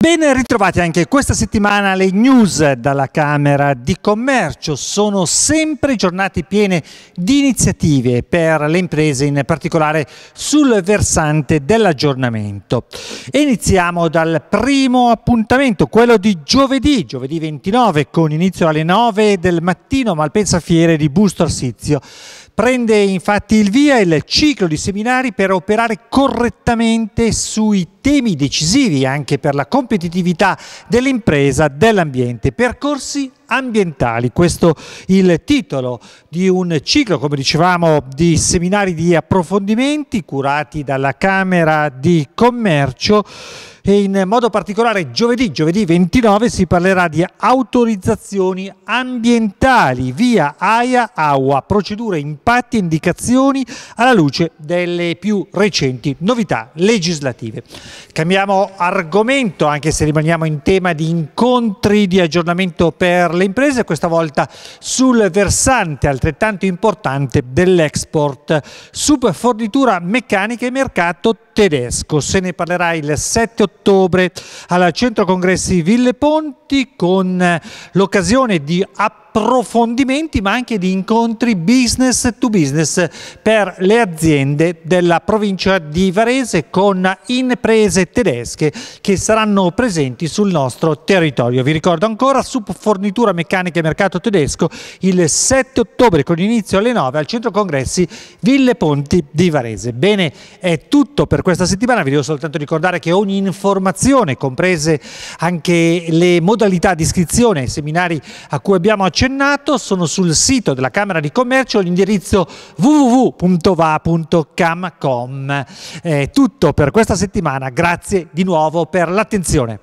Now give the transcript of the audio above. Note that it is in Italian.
Ben ritrovati anche questa settimana le news dalla Camera di Commercio sono sempre giornate piene di iniziative per le imprese in particolare sul versante dell'aggiornamento. Iniziamo dal primo appuntamento, quello di giovedì, giovedì 29 con inizio alle 9 del mattino Malpensa Fiere di Busto Arsizio. Prende infatti il via il ciclo di seminari per operare correttamente sui temi decisivi anche per la competitività dell'impresa, dell'ambiente, percorsi ambientali. Questo il titolo di un ciclo, come dicevamo, di seminari di approfondimenti curati dalla Camera di Commercio e in modo particolare giovedì, giovedì 29 si parlerà di autorizzazioni ambientali via AIA-AUA, procedure, impatti e indicazioni alla luce delle più recenti novità legislative. Cambiamo argomento anche se rimaniamo in tema di incontri di aggiornamento per le imprese, questa volta sul versante altrettanto importante dell'export, subfornitura meccanica e mercato tedesco. Se ne parlerà il 7 ottobre al Centro Congressi Ville Ponti con l'occasione di approfondire approfondimenti ma anche di incontri business to business per le aziende della provincia di Varese con imprese tedesche che saranno presenti sul nostro territorio. Vi ricordo ancora su fornitura meccanica e mercato tedesco il 7 ottobre con inizio alle 9 al centro congressi Ville Ponti di Varese. Bene, è tutto per questa settimana, vi devo soltanto ricordare che ogni informazione, comprese anche le modalità di iscrizione ai seminari a cui abbiamo accennato, accennato sono sul sito della Camera di Commercio all'indirizzo www.va.camcom. È tutto per questa settimana, grazie di nuovo per l'attenzione.